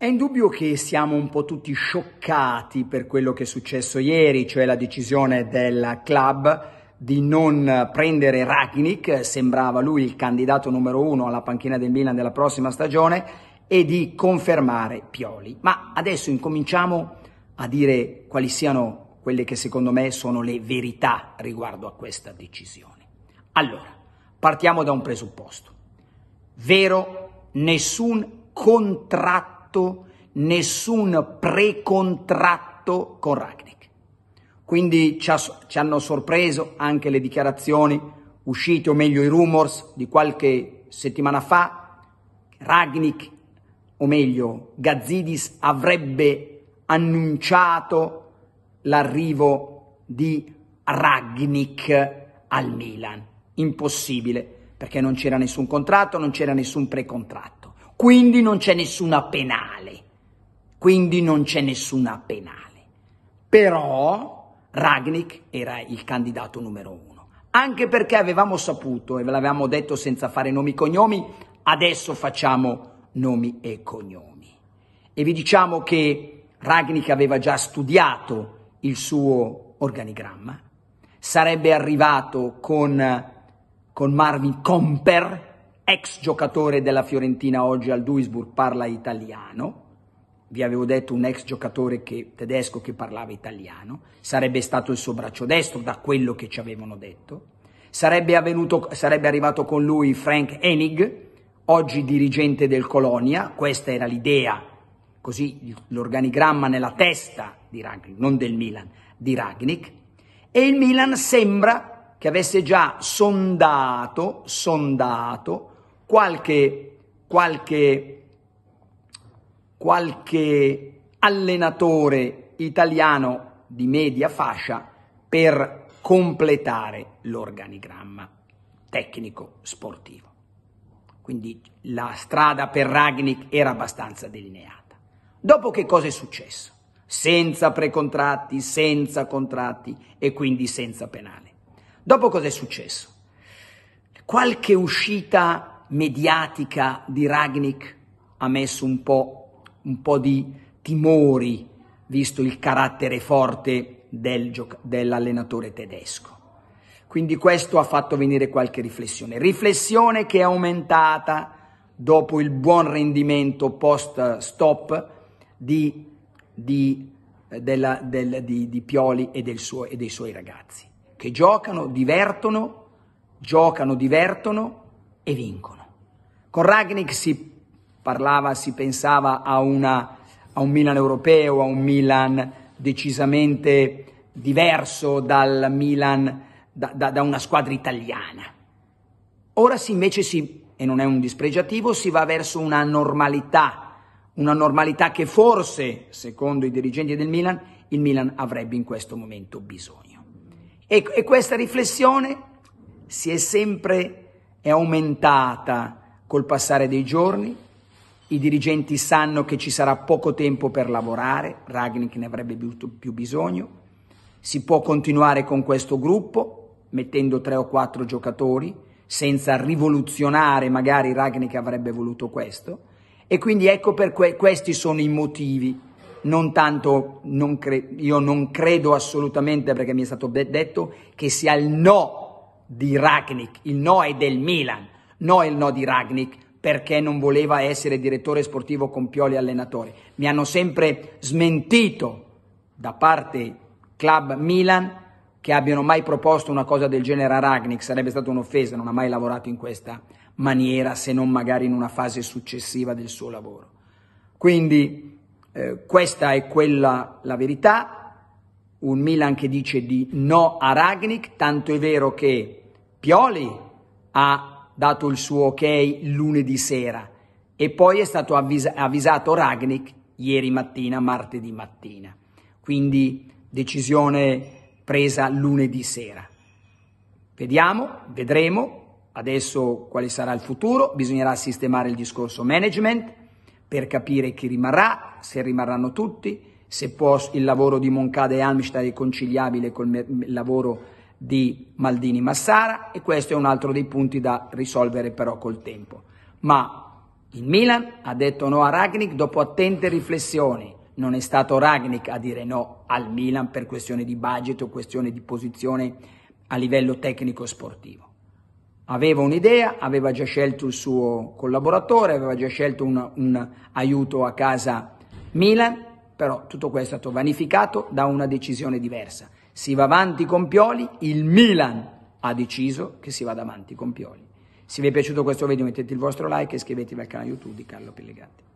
È indubbio che siamo un po' tutti scioccati per quello che è successo ieri, cioè la decisione del club di non prendere Ragnik, sembrava lui il candidato numero uno alla panchina del Milan della prossima stagione, e di confermare Pioli. Ma adesso incominciamo a dire quali siano quelle che secondo me sono le verità riguardo a questa decisione. Allora, partiamo da un presupposto. Vero, nessun contratto fatto nessun precontratto con Ragnik. Quindi ci, ha, ci, hanno sorpreso anche le dichiarazioni uscite, o meglio i rumors di qualche settimana fa. Ragnik, o meglio Gazzidis, avrebbe annunciato l'arrivo di Ragnik al Milan. Impossibile, perché non c'era nessun contratto, non c'era nessun precontratto. Quindi non c'è nessuna penale. Quindi non c'è nessuna penale. Però Ragnik era il candidato numero uno. Anche perché avevamo saputo, e ve l'avevamo detto senza fare nomi e cognomi, adesso facciamo nomi e cognomi. E vi diciamo che Ragnik aveva già studiato il suo organigramma, sarebbe arrivato con, con Marvin Comper, ex giocatore della Fiorentina oggi al Duisburg parla italiano, vi avevo detto un ex giocatore che, tedesco che parlava italiano, sarebbe stato il suo braccio destro da quello che ci avevano detto, sarebbe, avvenuto, sarebbe arrivato con lui Frank Enig, oggi dirigente del Colonia, questa era l'idea, così l'organigramma nella testa di Ragnick, non del Milan, di Ragnick, e il Milan sembra che avesse già sondato, sondato qualche, qualche, qualche allenatore italiano di media fascia per completare l'organigramma tecnico sportivo. Quindi la strada per Ragnik era abbastanza delineata. Dopo che cosa è successo? Senza precontratti, senza contratti e quindi senza penale. Dopo cosa è successo? Qualche uscita mediatica di Ragnik ha messo un po', un po di timori, visto il carattere forte del dell'allenatore tedesco. Quindi questo ha fatto venire qualche riflessione. Riflessione che è aumentata dopo il buon rendimento post-stop di, di, eh, del, di, di, Pioli e, suo, e dei suoi ragazzi, che giocano, divertono, giocano, divertono e vincono. Con Ragnick si parlava, si pensava a, una, a un Milan europeo, a un Milan decisamente diverso dal Milan, da, da, da una squadra italiana. Ora si invece si, e non è un dispregiativo, si va verso una normalità, una normalità che forse, secondo i dirigenti del Milan, il Milan avrebbe in questo momento bisogno. E, e questa riflessione si è sempre è aumentata, Col passare dei giorni, i dirigenti sanno che ci sarà poco tempo per lavorare, Ragnick ne avrebbe più bisogno, si può continuare con questo gruppo, mettendo tre o quattro giocatori, senza rivoluzionare, magari Ragnick avrebbe voluto questo, e quindi ecco per que questi sono i motivi non tanto, non io non credo assolutamente, perché mi è stato detto, che sia il no di Ragnick, il no è del Milan. No il no di Ragnik perché non voleva essere direttore sportivo con Pioli allenatore. Mi hanno sempre smentito da parte Club Milan che abbiano mai proposto una cosa del genere a Ragnik, sarebbe stata un'offesa, non ha mai lavorato in questa maniera se non magari in una fase successiva del suo lavoro. Quindi eh, questa è quella la verità, un Milan che dice di no a Ragnik, tanto è vero che Pioli ha dato il suo ok lunedì sera e poi è stato avvis- avvisato Ragnick ieri mattina, martedì mattina. Quindi decisione presa lunedì sera. Vediamo, vedremo adesso quale sarà il futuro, bisognerà sistemare il discorso management per capire chi rimarrà, se rimarranno tutti, se può il lavoro di Moncada e Almstad è conciliabile col me- lavoro di Maldini Massara e questo è un altro dei punti da risolvere però col tempo. Ma il Milan ha detto no a Ragnick dopo attente riflessioni. Non è stato Ragnick a dire no al Milan per questione di budget o questione di posizione a livello tecnico-sportivo. Aveva un'idea, aveva già scelto il suo collaboratore, aveva già scelto un, un aiuto a casa Milan però tutto questo è stato vanificato da una decisione diversa. Si va avanti con Pioli, il Milan ha deciso che si vada avanti con Pioli. Se vi è piaciuto questo video mettete il vostro like e iscrivetevi al canale YouTube di Carlo Pellegatti.